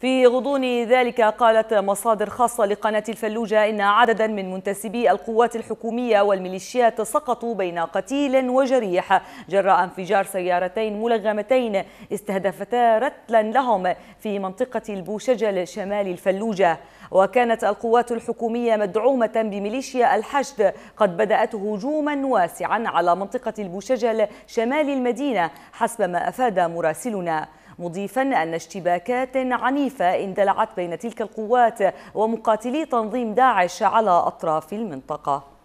في غضون ذلك قالت مصادر خاصة لقناة الفلوجة إن عددا من منتسبي القوات الحكومية والميليشيات سقطوا بين قتيل وجريح جراء انفجار سيارتين ملغمتين استهدفتا رتلا لهم في منطقة البوشجل شمال الفلوجة وكانت القوات الحكومية مدعومة بميليشيا الحشد قد بدأت هجوما واسعا على منطقة البوشجل شمال المدينة حسب ما أفاد مراسلنا مضيفا أن اشتباكات عنيفة اندلعت بين تلك القوات ومقاتلي تنظيم داعش على أطراف المنطقة